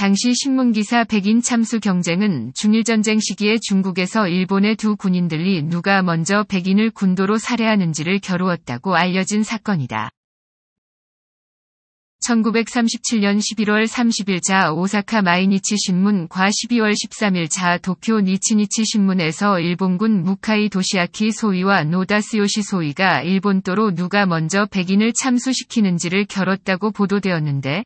당시 신문기사 백인 참수 경쟁은 중일전쟁 시기에 중국에서 일본의 두 군인들이 누가 먼저 백인을 군도로 살해하는지를 겨루었다고 알려진 사건이다. 1937년 11월 30일 자 오사카 마이니치 신문과 12월 13일 자 도쿄 니치니치 신문에서 일본군 무카이 도시아키 소위와 노다스요시 소위가 일본도로 누가 먼저 백인을 참수시키는지를 겨뤘다고 보도되었는데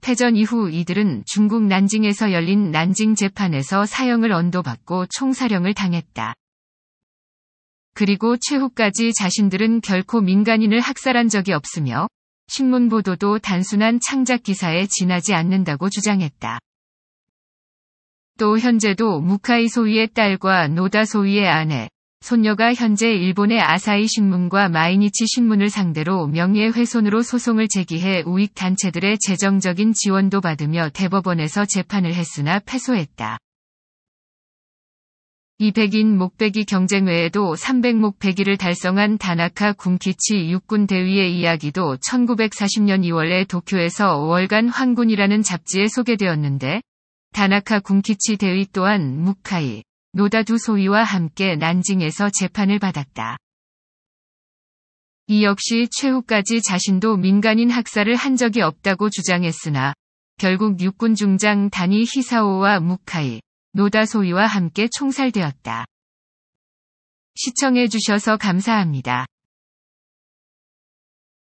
패전 이후 이들은 중국 난징에서 열린 난징 재판에서 사형을 언도받고 총사령을 당했다. 그리고 최후까지 자신들은 결코 민간인을 학살한 적이 없으며 신문 보도도 단순한 창작 기사에 지나지 않는다고 주장했다. 또 현재도 무카이 소위의 딸과 노다 소위의 아내, 손녀가 현재 일본의 아사히 신문과 마이니치 신문을 상대로 명예훼손으로 소송을 제기해 우익 단체들의 재정적인 지원도 받으며 대법원에서 재판을 했으나 패소했다. 2 0 0인 목배기 경쟁 외에도 300목 배기를 달성한 다나카 군키치 육군 대위의 이야기도 1940년 2월에 도쿄에서 월간 황군이라는 잡지에 소개되었는데 다나카 군키치 대위 또한 무카이 노다두 소위와 함께 난징에서 재판을 받았다. 이 역시 최후까지 자신도 민간인 학살을 한 적이 없다고 주장했으나 결국 육군 중장 다니 히사오와 무카이, 노다소이와 함께 총살되었다. 시청해주셔서 감사합니다.